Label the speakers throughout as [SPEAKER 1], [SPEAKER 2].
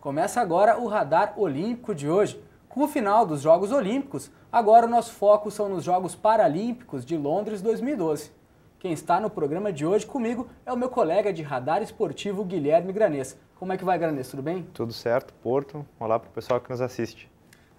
[SPEAKER 1] Começa agora o Radar Olímpico de hoje. Com o final dos Jogos Olímpicos, agora o nosso foco são nos Jogos Paralímpicos de Londres 2012. Quem está no programa de hoje comigo é o meu colega de radar esportivo Guilherme
[SPEAKER 2] Granês. Como é que vai, Granês? Tudo bem? Tudo certo, Porto. Olá para o pessoal que nos assiste.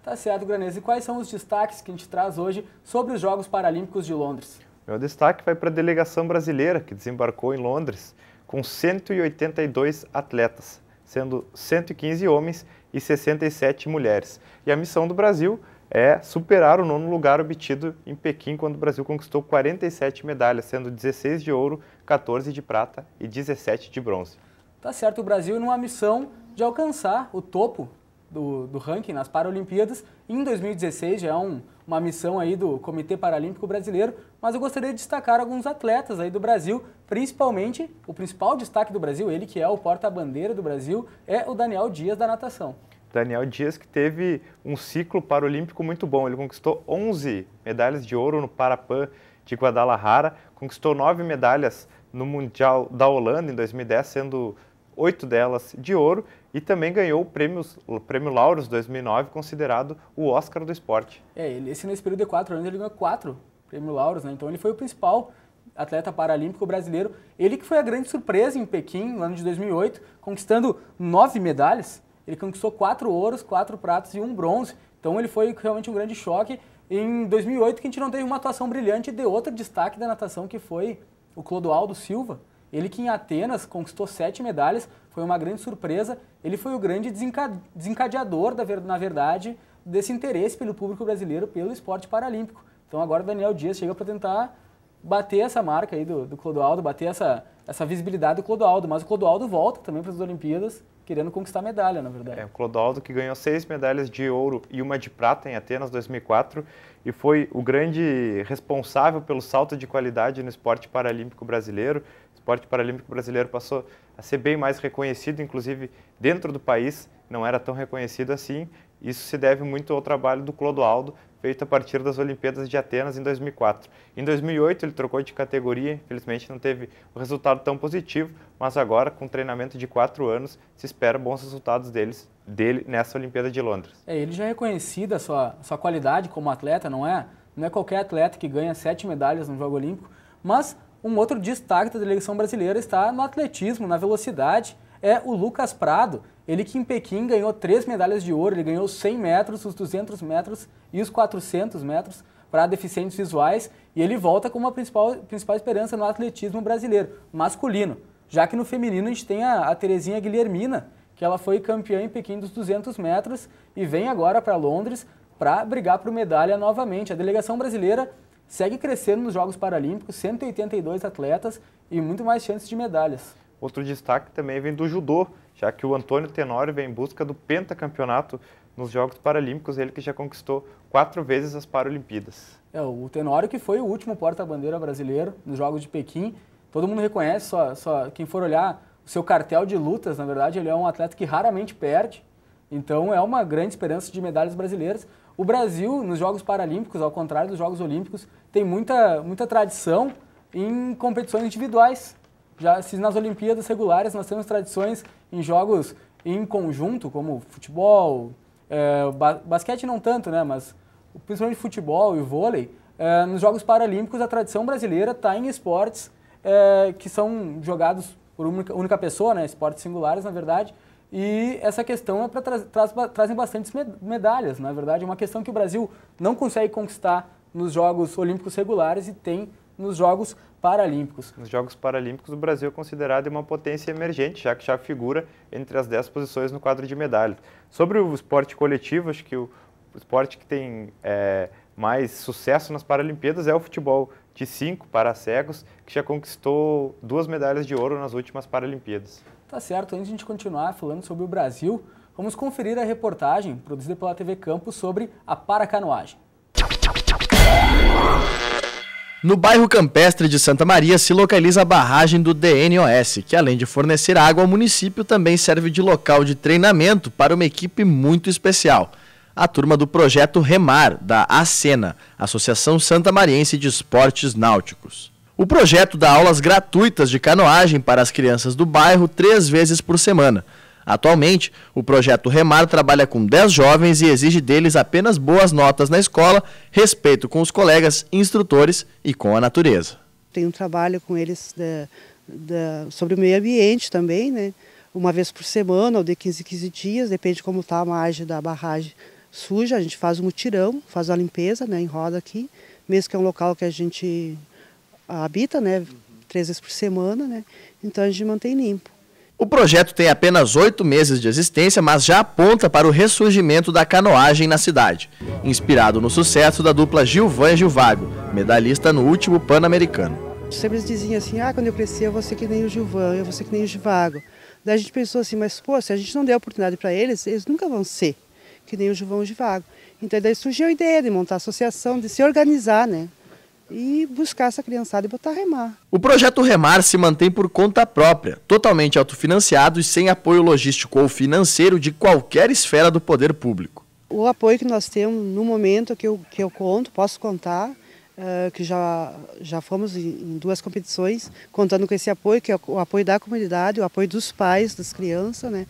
[SPEAKER 2] Tá certo, Granês. E quais são os destaques que a gente traz hoje sobre os Jogos Paralímpicos de Londres? Meu destaque vai para a delegação brasileira que desembarcou em Londres com 182 atletas sendo 115 homens e 67 mulheres. E a missão do Brasil é superar o nono lugar obtido em Pequim, quando o Brasil conquistou 47 medalhas, sendo 16 de ouro, 14 de prata e 17 de bronze.
[SPEAKER 1] Tá certo, o Brasil numa missão de alcançar o topo do, do ranking nas Paralimpíadas. Em 2016 já é um, uma missão aí do Comitê Paralímpico Brasileiro, mas eu gostaria de destacar alguns atletas aí do Brasil, principalmente o principal destaque do Brasil, ele que é o porta-bandeira do Brasil, é o Daniel Dias da natação.
[SPEAKER 2] Daniel Dias que teve um ciclo paralímpico muito bom, ele conquistou 11 medalhas de ouro no Parapan de Guadalajara, conquistou nove medalhas no Mundial da Holanda em 2010, sendo oito delas de ouro, e também ganhou o prêmio, o prêmio Lauros 2009, considerado o Oscar do esporte.
[SPEAKER 1] É, ele, esse nesse período de quatro anos ele ganhou quatro prêmios Lauros, né? então ele foi o principal atleta paralímpico brasileiro. Ele que foi a grande surpresa em Pequim, no ano de 2008, conquistando nove medalhas. Ele conquistou quatro ouros, quatro pratos e um bronze. Então ele foi realmente um grande choque. Em 2008 que a gente não teve uma atuação brilhante, de outro destaque da natação que foi o Clodoaldo Silva, ele que em Atenas conquistou sete medalhas, foi uma grande surpresa. Ele foi o grande desencadeador, da, na verdade, desse interesse pelo público brasileiro pelo esporte paralímpico. Então agora Daniel Dias chega para tentar bater essa marca aí do, do Clodoaldo, bater essa, essa visibilidade do Clodoaldo. Mas o Clodoaldo volta também para as Olimpíadas, querendo conquistar medalha, na verdade. É, o
[SPEAKER 2] Clodoaldo que ganhou seis medalhas de ouro e uma de prata em Atenas 2004 e foi o grande responsável pelo salto de qualidade no esporte paralímpico brasileiro esporte paralímpico brasileiro passou a ser bem mais reconhecido, inclusive dentro do país não era tão reconhecido assim. Isso se deve muito ao trabalho do Clodoaldo, feito a partir das Olimpíadas de Atenas em 2004. Em 2008 ele trocou de categoria, infelizmente não teve um resultado tão positivo, mas agora com treinamento de quatro anos se espera bons resultados deles dele nessa Olimpíada de Londres.
[SPEAKER 1] É, ele já é reconhecida a sua, sua qualidade como atleta, não é? Não é qualquer atleta que ganha sete medalhas no Jogo Olímpico, mas um outro destaque da delegação brasileira está no atletismo, na velocidade, é o Lucas Prado. Ele que em Pequim ganhou três medalhas de ouro, ele ganhou 100 metros, os 200 metros e os 400 metros para deficientes visuais e ele volta como uma principal, principal esperança no atletismo brasileiro, masculino. Já que no feminino a gente tem a, a Terezinha Guilhermina, que ela foi campeã em Pequim dos 200 metros e vem agora para Londres para brigar por medalha novamente. A delegação brasileira segue crescendo nos Jogos Paralímpicos,
[SPEAKER 2] 182 atletas e muito mais chances de medalhas. Outro destaque também vem do judô, já que o Antônio Tenório vem em busca do pentacampeonato nos Jogos Paralímpicos, ele que já conquistou quatro vezes as Paralimpíadas.
[SPEAKER 1] É, o Tenório que foi o último porta-bandeira brasileiro nos Jogos de Pequim. Todo mundo reconhece, só, só quem for olhar o seu cartel de lutas, na verdade, ele é um atleta que raramente perde. Então é uma grande esperança de medalhas brasileiras. O Brasil, nos Jogos Paralímpicos, ao contrário dos Jogos Olímpicos, tem muita, muita tradição em competições individuais. Já se nas Olimpíadas regulares nós temos tradições em jogos em conjunto, como futebol, é, ba basquete não tanto, né, mas principalmente futebol e vôlei, é, nos Jogos Paralímpicos a tradição brasileira está em esportes é, que são jogados por única, única pessoa, né, esportes singulares na verdade, e essa questão é tra trazem bastantes medalhas, na é verdade. É uma questão que o Brasil não consegue conquistar nos Jogos Olímpicos regulares e tem nos Jogos
[SPEAKER 2] Paralímpicos. Nos Jogos Paralímpicos, o Brasil é considerado uma potência emergente, já que já figura entre as 10 posições no quadro de medalhas. Sobre o esporte coletivo, acho que o esporte que tem é, mais sucesso nas Paralimpíadas é o futebol de 5 para cegos, que já conquistou duas medalhas de ouro nas últimas Paralimpíadas.
[SPEAKER 1] Tá certo, antes de a gente continuar falando sobre o Brasil, vamos conferir a reportagem produzida pela TV Campos sobre a paracanoagem.
[SPEAKER 3] No bairro campestre de Santa Maria se localiza a barragem do DNOS, que além de fornecer água ao município, também serve de local de treinamento para uma equipe muito especial. A turma do projeto Remar, da ACENA, Associação Santa Mariense de Esportes Náuticos. O projeto dá aulas gratuitas de canoagem para as crianças do bairro três vezes por semana. Atualmente, o projeto Remar trabalha com 10 jovens e exige deles apenas boas notas na escola, respeito com os colegas, instrutores e com a natureza.
[SPEAKER 4] Tem um trabalho com eles da, da, sobre o meio ambiente também, né? uma vez por semana ou de 15 15 dias, depende como está a margem da barragem suja, a gente faz um mutirão, faz a limpeza né, em roda aqui, mesmo que é um local que a gente habita, né? Três vezes por semana, né? Então a gente mantém limpo.
[SPEAKER 3] O projeto tem apenas oito meses de existência, mas já aponta para o ressurgimento da canoagem na cidade, inspirado no sucesso da dupla Gilvan e Gilvago medalhista no último Pan-Americano.
[SPEAKER 4] Sempre eles diziam assim, ah, quando eu crescer eu vou ser que nem o Gilvan, eu vou ser que nem o Givago. Daí a gente pensou assim, mas pô, se a gente não der oportunidade para eles, eles nunca vão ser que nem o Gilvão e o Gilvago Então daí surgiu a ideia de montar a associação, de se organizar, né? e buscar essa criançada e botar a remar.
[SPEAKER 3] O projeto Remar se mantém por conta própria, totalmente autofinanciado e sem apoio logístico ou financeiro de qualquer esfera do poder público.
[SPEAKER 4] O apoio que nós temos no momento que eu, que eu conto, posso contar, uh, que já, já fomos em duas competições, contando com esse apoio, que é o apoio da comunidade, o apoio dos pais, das crianças, né?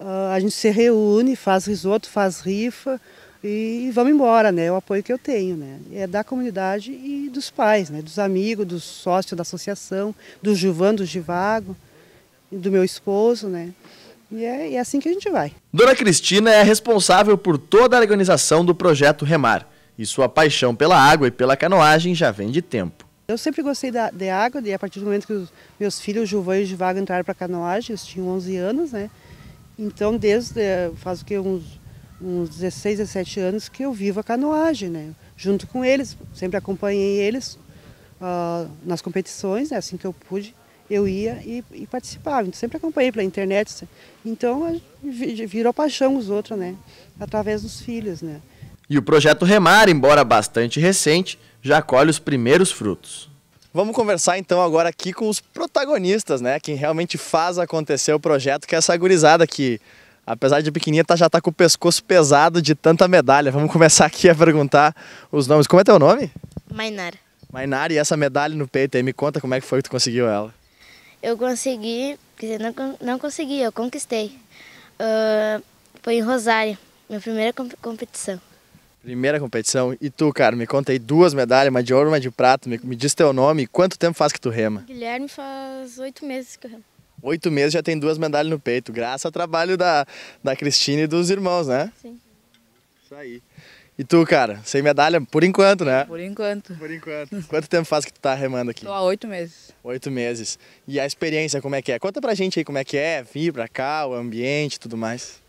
[SPEAKER 4] Uh, a gente se reúne, faz risoto, faz rifa, e vamos embora, né? É o apoio que eu tenho, né? É da comunidade e dos pais, né? Dos amigos, dos sócios da associação, do Juvan, do Givago, do meu esposo, né? E é, é assim que a gente vai.
[SPEAKER 3] Dona Cristina é responsável por toda a organização do projeto Remar e sua paixão pela água e pela canoagem já vem de tempo.
[SPEAKER 4] Eu sempre gostei da, de água e a partir do momento que os meus filhos, o e o Givago, entraram para canoagem, eles tinham 11 anos, né? Então, desde eh, faz o que, uns uns 16, 17 anos que eu vivo a canoagem, né? Junto com eles, sempre acompanhei eles uh, nas competições, né? assim que eu pude, eu ia e, e participava. Então, sempre acompanhei pela internet. Então virou paixão os outros, né? Através dos filhos, né?
[SPEAKER 3] E o projeto Remar, embora bastante recente, já colhe os primeiros frutos. Vamos conversar então agora aqui com os protagonistas, né? Quem realmente faz acontecer o projeto, que é essa gurizada que Apesar de pequenininha, tá, já tá com o pescoço pesado de tanta medalha. Vamos começar aqui a perguntar os nomes. Como é teu nome? Mainara. Mainara, e essa medalha no peito aí, me conta como é que foi que tu conseguiu ela.
[SPEAKER 2] Eu consegui, quer dizer, não, não consegui, eu conquistei.
[SPEAKER 4] Uh, foi em Rosário, minha primeira comp competição.
[SPEAKER 3] Primeira competição. E tu, cara, me conta aí duas medalhas, uma de ouro e uma de prata. Me, me diz teu nome e quanto tempo faz que tu rema?
[SPEAKER 1] Guilherme faz oito meses que eu remo.
[SPEAKER 3] Oito meses já tem duas medalhas no peito, graças ao trabalho da, da Cristina e dos irmãos, né? Sim. Isso aí. E tu, cara, sem medalha por enquanto, né? Por enquanto. Por enquanto. Quanto tempo faz que tu tá remando aqui? Tô há oito meses. Oito meses. E a experiência, como é que é? Conta pra gente aí como é que é vir pra cá, o ambiente e tudo mais.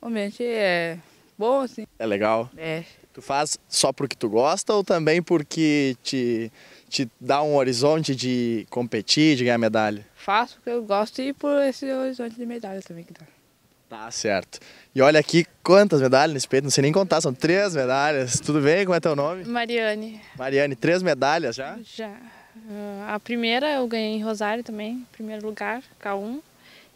[SPEAKER 4] O ambiente é bom, assim. É legal? É.
[SPEAKER 3] Tu faz só porque tu gosta ou também porque te, te dá um horizonte de competir, de ganhar medalha?
[SPEAKER 4] Faço porque eu gosto e por esse horizonte de medalha também que dá. Tá
[SPEAKER 3] certo. E olha aqui quantas medalhas nesse peito, não sei nem contar, são três medalhas. Tudo bem? Como é teu nome?
[SPEAKER 4] Mariane.
[SPEAKER 3] Mariane, três medalhas já?
[SPEAKER 4] Já. Ah, a primeira eu ganhei em Rosário também, primeiro lugar, K1.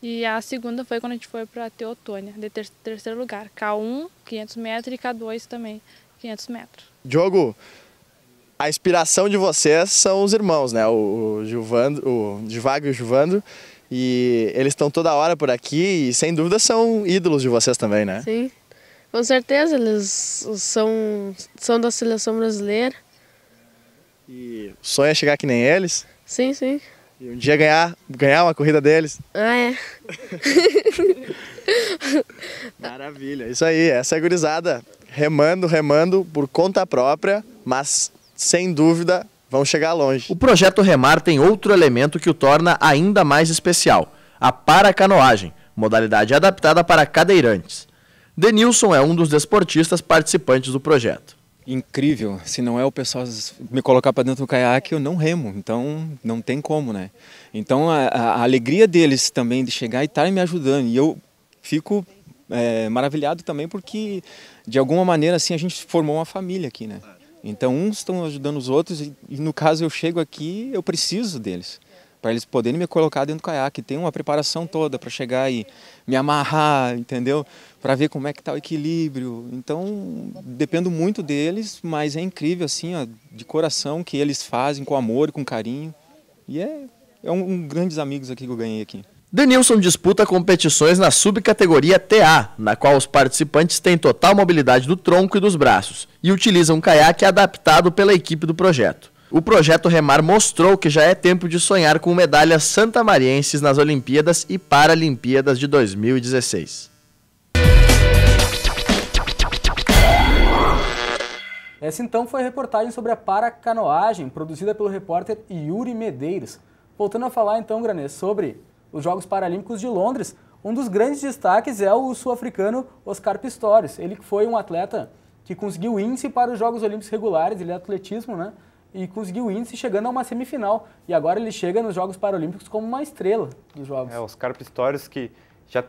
[SPEAKER 4] E a segunda foi quando a gente foi para Teotônia, de ter terceiro lugar. K1, 500 metros e K2 também. 500 metros.
[SPEAKER 3] Diogo, a inspiração de vocês são os irmãos, né? O, Gilvando, o Divago e o Gilvando. E eles estão toda hora por aqui e sem dúvida são ídolos de vocês também, né? Sim, com certeza. Eles são, são da seleção brasileira. E o sonho é chegar que nem eles? Sim, sim. E um dia ganhar, ganhar uma corrida deles? Ah, é. Maravilha, isso aí, essa é a gurizada remando, remando por conta própria, mas sem dúvida vão chegar longe. O projeto Remar tem outro elemento que o torna ainda mais especial: a paracanoagem, modalidade adaptada para cadeirantes. Denilson é um dos desportistas participantes do projeto. Incrível, se não é o pessoal me colocar para dentro do caiaque, eu não remo, então
[SPEAKER 1] não tem como, né? Então a, a alegria deles também de chegar e estar me ajudando, e eu fico é, maravilhado também porque, de alguma maneira, assim, a gente formou uma família aqui, né? Então, uns estão ajudando os outros e, e, no caso, eu chego aqui, eu preciso deles para eles poderem me colocar dentro do caiaque. Tem uma preparação toda para chegar e me amarrar, entendeu? Para ver como é que está o equilíbrio. Então, dependo muito deles, mas é incrível, assim, ó, de coração, que eles fazem com amor, com carinho.
[SPEAKER 2] E é, é um, um grandes amigos aqui que eu ganhei aqui.
[SPEAKER 3] Denilson disputa competições na subcategoria TA, na qual os participantes têm total mobilidade do tronco e dos braços e utilizam um caiaque adaptado pela equipe do projeto. O projeto Remar mostrou que já é tempo de sonhar com medalhas santamarienses nas Olimpíadas e Paralimpíadas de 2016.
[SPEAKER 1] Essa então foi a reportagem sobre a paracanoagem, produzida pelo repórter Yuri Medeiros. Voltando a falar então, Granês, sobre os Jogos Paralímpicos de Londres, um dos grandes destaques é o sul-africano Oscar Pistorius. Ele foi um atleta que conseguiu índice para os Jogos Olímpicos regulares, ele é atletismo, né? E conseguiu índice chegando a uma semifinal. E agora ele chega nos Jogos Paralímpicos como uma estrela
[SPEAKER 2] dos Jogos. É, Oscar Pistorius que já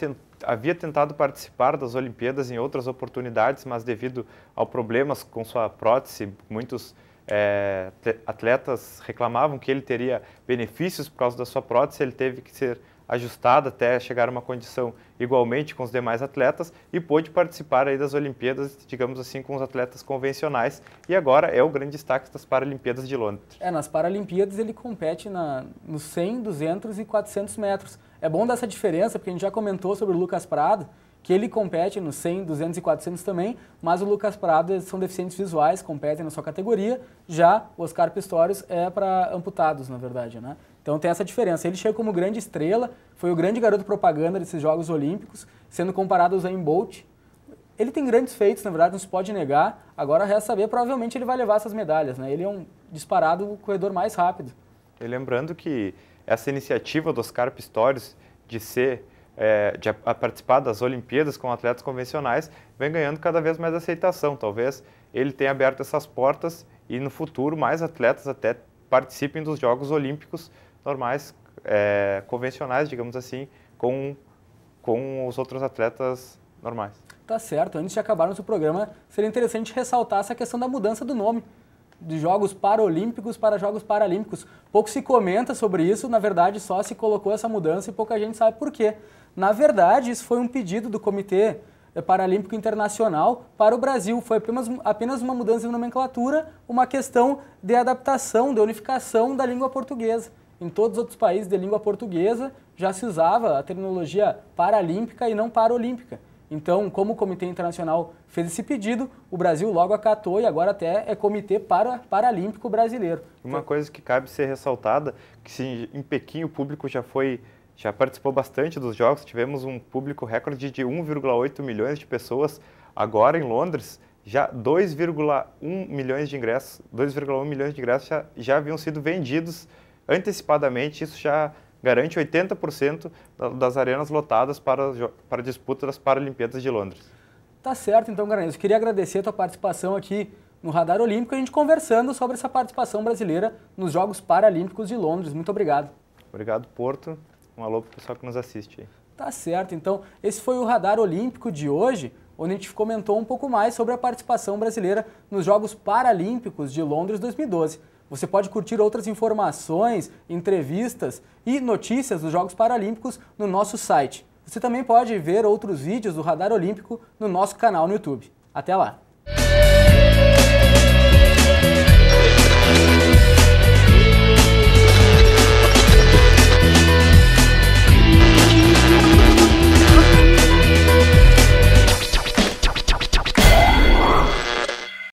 [SPEAKER 2] havia tentado participar das Olimpíadas em outras oportunidades, mas devido a problemas com sua prótese, muitos é, atletas reclamavam que ele teria benefícios por causa da sua prótese, ele teve que ser ajustado até chegar a uma condição igualmente com os demais atletas e pôde participar aí das Olimpíadas, digamos assim, com os atletas convencionais e agora é o grande destaque das Paralimpíadas de Londres.
[SPEAKER 1] É, nas Paralimpíadas ele compete na, nos 100, 200 e 400 metros. É bom dessa diferença porque a gente já comentou sobre o Lucas Prado, que ele compete nos 100, 200 e 400 também, mas o Lucas Prado são deficientes visuais, competem na sua categoria, já o Oscar Pistorius é para amputados, na verdade, né? Então tem essa diferença. Ele chega como grande estrela, foi o grande garoto propaganda desses Jogos Olímpicos, sendo comparado ao Zayn Bolt. Ele tem grandes feitos, na verdade, não se pode negar. Agora resta saber, provavelmente ele vai levar essas medalhas, né? Ele é um disparado o corredor mais rápido.
[SPEAKER 2] E lembrando que essa iniciativa do Oscar Pistorius de ser é, de a, a participar das Olimpíadas com atletas convencionais, vem ganhando cada vez mais aceitação. Talvez ele tenha aberto essas portas e no futuro mais atletas até participem dos Jogos Olímpicos normais, é, convencionais, digamos assim, com, com os outros atletas normais.
[SPEAKER 1] Tá certo. Antes de acabarmos o programa, seria interessante ressaltar essa questão da mudança do nome de Jogos Paralímpicos para Jogos Paralímpicos. Pouco se comenta sobre isso, na verdade só se colocou essa mudança e pouca gente sabe por quê. Na verdade, isso foi um pedido do Comitê eh, Paralímpico Internacional para o Brasil. Foi apenas, apenas uma mudança de nomenclatura, uma questão de adaptação, de unificação da língua portuguesa. Em todos os outros países de língua portuguesa já se usava a terminologia paralímpica e não paralímpica. Então, como o Comitê Internacional fez esse pedido, o Brasil logo acatou e agora até é Comitê para, Paralímpico Brasileiro.
[SPEAKER 2] Uma coisa que cabe ser ressaltada, que se, em Pequim o público já foi já participou bastante dos jogos, tivemos um público recorde de 1,8 milhões de pessoas. Agora em Londres, já 2,1 milhões de ingressos, 2,1 milhões de ingressos já, já haviam sido vendidos antecipadamente. Isso já garante 80% das arenas lotadas para, para a disputa das Paralimpíadas de Londres.
[SPEAKER 1] Tá certo, então, Garanhuns. Queria agradecer a tua participação aqui no Radar Olímpico, a gente conversando sobre essa participação brasileira nos Jogos Paralímpicos de Londres. Muito
[SPEAKER 2] obrigado. Obrigado, Porto. Um alô para o pessoal que nos assiste aí.
[SPEAKER 1] Tá certo, então. Esse foi o Radar Olímpico de hoje, onde a gente comentou um pouco mais sobre a participação brasileira nos Jogos Paralímpicos de Londres 2012. Você pode curtir outras informações, entrevistas e notícias dos Jogos Paralímpicos no nosso site. Você também pode ver outros vídeos do Radar Olímpico no nosso canal no YouTube. Até lá!